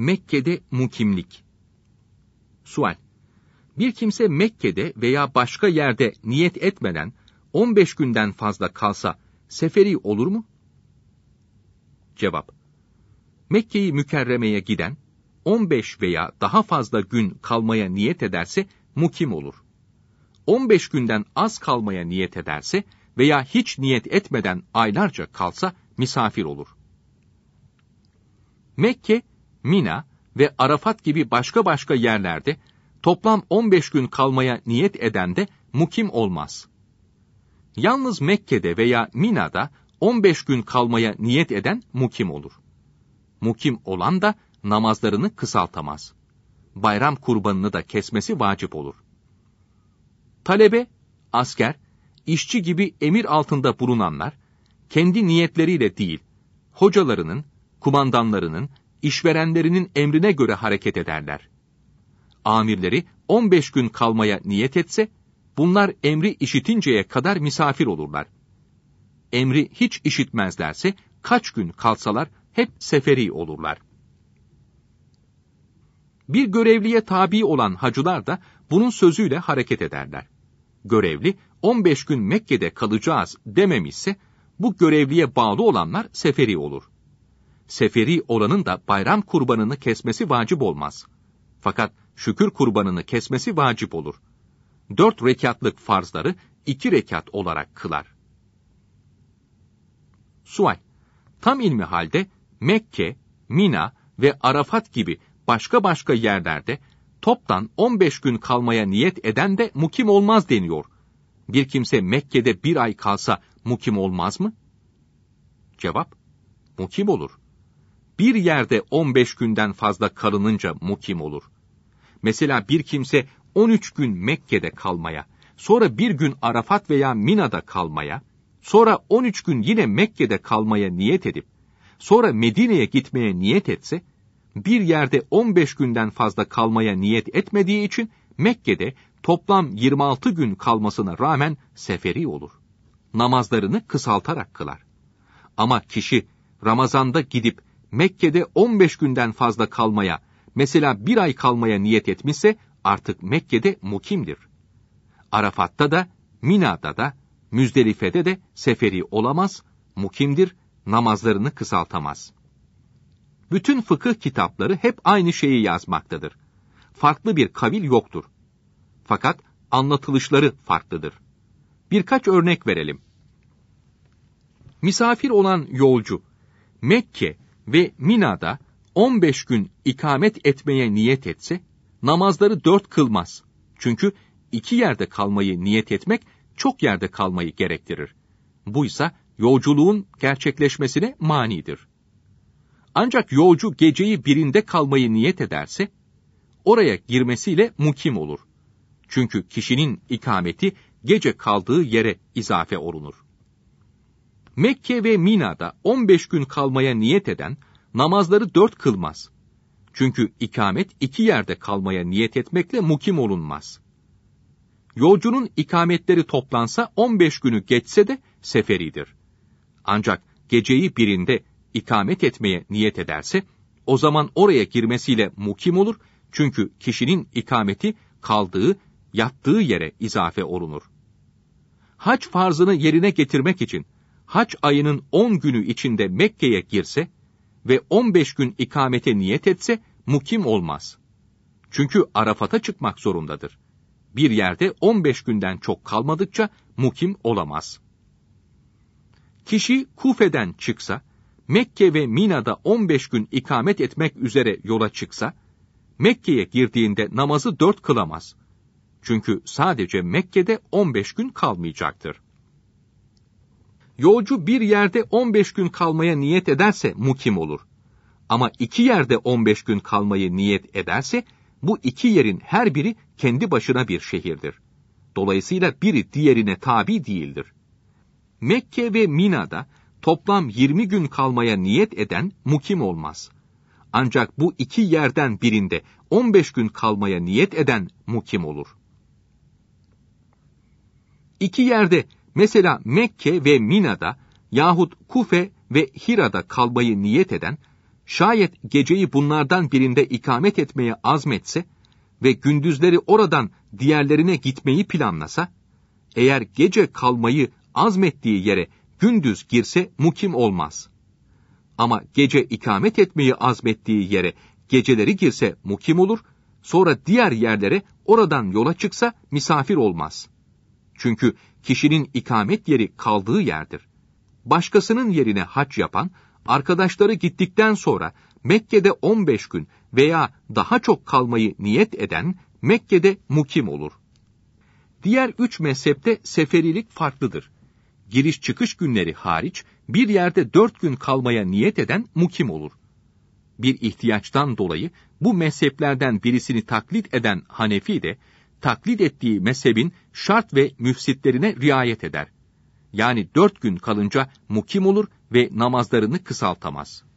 Mekke'de mukimlik. Sual. Bir kimse Mekke'de veya başka yerde niyet etmeden 15 günden fazla kalsa seferi olur mu? Cevap. Mekke'yi mükerremeye giden 15 veya daha fazla gün kalmaya niyet ederse mukim olur. 15 günden az kalmaya niyet ederse veya hiç niyet etmeden aylarca kalsa misafir olur. Mekke Mina ve Arafat gibi başka başka yerlerde toplam 15 gün kalmaya niyet eden de mukim olmaz. Yalnız Mekke'de veya Mina'da 15 gün kalmaya niyet eden mukim olur. Mukim olan da namazlarını kısaltamaz. Bayram kurbanını da kesmesi vacip olur. Talebe, asker, işçi gibi emir altında bulunanlar, kendi niyetleriyle değil, hocalarının, kumandanlarının, işverenlerinin emrine göre hareket ederler. Amirleri 15 gün kalmaya niyet etse, bunlar emri işitinceye kadar misafir olurlar. Emri hiç işitmezlerse, kaç gün kalsalar hep seferi olurlar. Bir görevliye tabi olan hacılar da bunun sözüyle hareket ederler. Görevli, 15 gün Mekke'de kalacağız dememişse, bu görevliye bağlı olanlar seferi olur seferi olanın da bayram kurbanını kesmesi vacip olmaz. Fakat şükür kurbanını kesmesi vacip olur. Dört rekatlık farzları iki rekat olarak kılar. Sual Tam ilmi halde Mekke, Mina ve Arafat gibi başka başka yerlerde toptan 15 gün kalmaya niyet eden de mukim olmaz deniyor. Bir kimse Mekke'de bir ay kalsa mukim olmaz mı? Cevap, mukim olur bir yerde 15 günden fazla kalınınca mukim olur. Mesela bir kimse 13 gün Mekke'de kalmaya, sonra bir gün Arafat veya Mina'da kalmaya, sonra 13 gün yine Mekke'de kalmaya niyet edip, sonra Medine'ye gitmeye niyet etse, bir yerde 15 günden fazla kalmaya niyet etmediği için Mekke'de toplam 26 gün kalmasına rağmen seferi olur. Namazlarını kısaltarak kılar. Ama kişi Ramazan'da gidip Mekke'de 15 günden fazla kalmaya, mesela bir ay kalmaya niyet etmişse artık Mekke'de mukimdir. Arafat'ta da, Mina'da da, Müzdelife'de de seferi olamaz, mukimdir, namazlarını kısaltamaz. Bütün fıkıh kitapları hep aynı şeyi yazmaktadır. Farklı bir kavil yoktur. Fakat anlatılışları farklıdır. Birkaç örnek verelim. Misafir olan yolcu, Mekke ve Mina'da 15 gün ikamet etmeye niyet etse, namazları dört kılmaz. Çünkü iki yerde kalmayı niyet etmek, çok yerde kalmayı gerektirir. Bu ise yolculuğun gerçekleşmesine manidir. Ancak yolcu geceyi birinde kalmayı niyet ederse, oraya girmesiyle mukim olur. Çünkü kişinin ikameti gece kaldığı yere izafe olunur. Mekke ve Mina'da 15 gün kalmaya niyet eden namazları dört kılmaz. Çünkü ikamet iki yerde kalmaya niyet etmekle mukim olunmaz. Yolcunun ikametleri toplansa 15 günü geçse de seferidir. Ancak geceyi birinde ikamet etmeye niyet ederse o zaman oraya girmesiyle mukim olur çünkü kişinin ikameti kaldığı, yattığı yere izafe olunur. Hac farzını yerine getirmek için Haç ayının 10 günü içinde Mekke'ye girse ve 15 gün ikamete niyet etse mukim olmaz. Çünkü Arafat'a çıkmak zorundadır. Bir yerde 15 günden çok kalmadıkça mukim olamaz. Kişi Kufe'den çıksa, Mekke ve Mina'da 15 gün ikamet etmek üzere yola çıksa, Mekke'ye girdiğinde namazı dört kılamaz. Çünkü sadece Mekke'de 15 gün kalmayacaktır. Yolcu bir yerde 15 gün kalmaya niyet ederse mukim olur. Ama iki yerde 15 gün kalmayı niyet ederse bu iki yerin her biri kendi başına bir şehirdir. Dolayısıyla biri diğerine tabi değildir. Mekke ve Mina'da toplam 20 gün kalmaya niyet eden mukim olmaz. Ancak bu iki yerden birinde 15 gün kalmaya niyet eden mukim olur. İki yerde Mesela Mekke ve Mina'da yahut Kufe ve Hira'da kalmayı niyet eden, şayet geceyi bunlardan birinde ikamet etmeye azmetse ve gündüzleri oradan diğerlerine gitmeyi planlasa, eğer gece kalmayı azmettiği yere gündüz girse mukim olmaz. Ama gece ikamet etmeyi azmettiği yere geceleri girse mukim olur, sonra diğer yerlere oradan yola çıksa misafir olmaz.'' Çünkü kişinin ikamet yeri kaldığı yerdir. Başkasının yerine hac yapan, arkadaşları gittikten sonra Mekke'de 15 gün veya daha çok kalmayı niyet eden Mekke'de mukim olur. Diğer üç mezhepte seferilik farklıdır. Giriş çıkış günleri hariç bir yerde dört gün kalmaya niyet eden mukim olur. Bir ihtiyaçtan dolayı bu mezheplerden birisini taklit eden Hanefi de taklit ettiği mezhebin şart ve müfsitlerine riayet eder. Yani dört gün kalınca mukim olur ve namazlarını kısaltamaz.''